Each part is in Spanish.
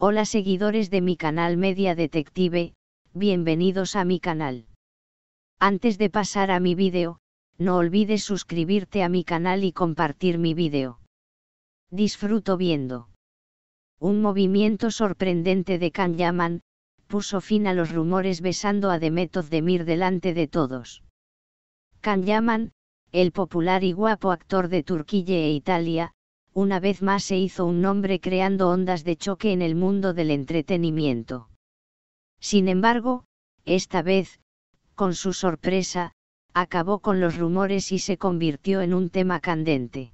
Hola seguidores de mi canal Media Detective, bienvenidos a mi canal. Antes de pasar a mi vídeo, no olvides suscribirte a mi canal y compartir mi vídeo. Disfruto viendo. Un movimiento sorprendente de Can Yaman, puso fin a los rumores besando a Demet Demir delante de todos. Can Yaman, el popular y guapo actor de Turquía e Italia, una vez más se hizo un nombre creando ondas de choque en el mundo del entretenimiento. Sin embargo, esta vez, con su sorpresa, acabó con los rumores y se convirtió en un tema candente.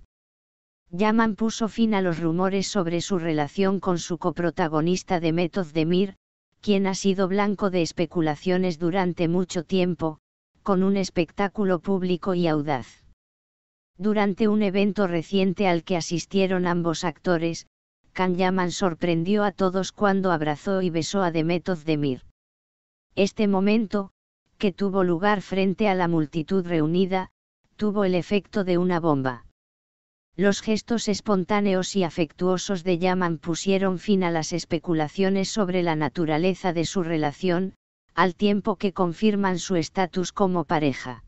Yaman puso fin a los rumores sobre su relación con su coprotagonista de de Mir, quien ha sido blanco de especulaciones durante mucho tiempo, con un espectáculo público y audaz. Durante un evento reciente al que asistieron ambos actores, Can Yaman sorprendió a todos cuando abrazó y besó a Demet Demir. Este momento, que tuvo lugar frente a la multitud reunida, tuvo el efecto de una bomba. Los gestos espontáneos y afectuosos de Yaman pusieron fin a las especulaciones sobre la naturaleza de su relación, al tiempo que confirman su estatus como pareja.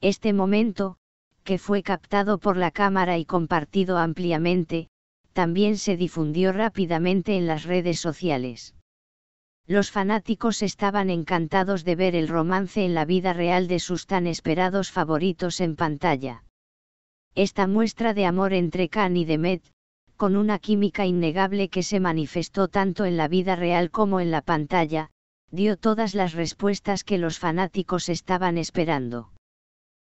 Este momento, que fue captado por la cámara y compartido ampliamente, también se difundió rápidamente en las redes sociales. Los fanáticos estaban encantados de ver el romance en la vida real de sus tan esperados favoritos en pantalla. Esta muestra de amor entre Khan y Demet, con una química innegable que se manifestó tanto en la vida real como en la pantalla, dio todas las respuestas que los fanáticos estaban esperando.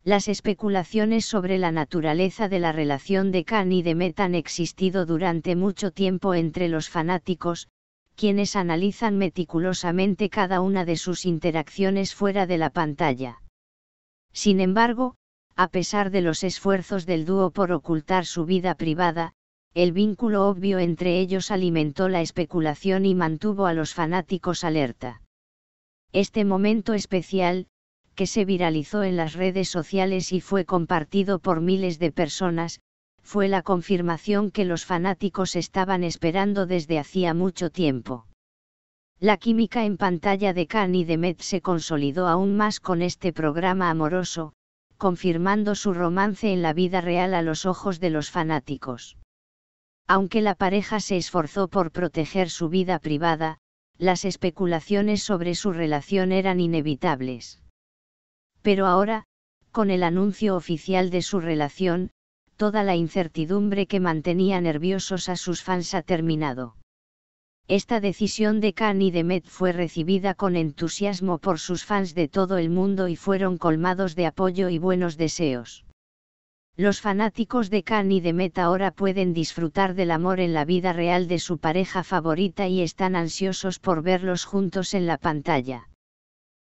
Las especulaciones sobre la naturaleza de la relación de Khan y Demet han existido durante mucho tiempo entre los fanáticos, quienes analizan meticulosamente cada una de sus interacciones fuera de la pantalla. Sin embargo, a pesar de los esfuerzos del dúo por ocultar su vida privada, el vínculo obvio entre ellos alimentó la especulación y mantuvo a los fanáticos alerta. Este momento especial, que se viralizó en las redes sociales y fue compartido por miles de personas, fue la confirmación que los fanáticos estaban esperando desde hacía mucho tiempo. La química en pantalla de Khan y Demet se consolidó aún más con este programa amoroso, confirmando su romance en la vida real a los ojos de los fanáticos. Aunque la pareja se esforzó por proteger su vida privada, las especulaciones sobre su relación eran inevitables. Pero ahora, con el anuncio oficial de su relación, toda la incertidumbre que mantenía nerviosos a sus fans ha terminado. Esta decisión de Khan y Demet fue recibida con entusiasmo por sus fans de todo el mundo y fueron colmados de apoyo y buenos deseos. Los fanáticos de Khan y Demet ahora pueden disfrutar del amor en la vida real de su pareja favorita y están ansiosos por verlos juntos en la pantalla.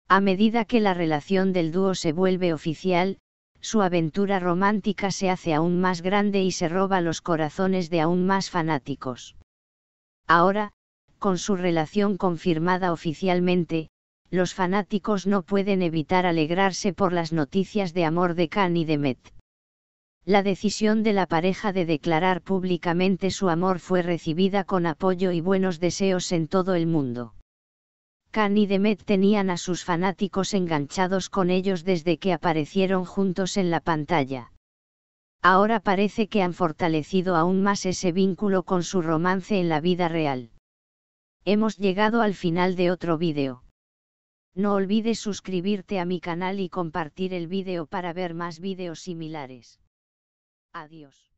A medida que la relación del dúo se vuelve oficial, su aventura romántica se hace aún más grande y se roba los corazones de aún más fanáticos. Ahora, con su relación confirmada oficialmente, los fanáticos no pueden evitar alegrarse por las noticias de amor de Khan y de Met. La decisión de la pareja de declarar públicamente su amor fue recibida con apoyo y buenos deseos en todo el mundo. Khan y Demet tenían a sus fanáticos enganchados con ellos desde que aparecieron juntos en la pantalla. Ahora parece que han fortalecido aún más ese vínculo con su romance en la vida real. Hemos llegado al final de otro vídeo. No olvides suscribirte a mi canal y compartir el vídeo para ver más vídeos similares. Adiós.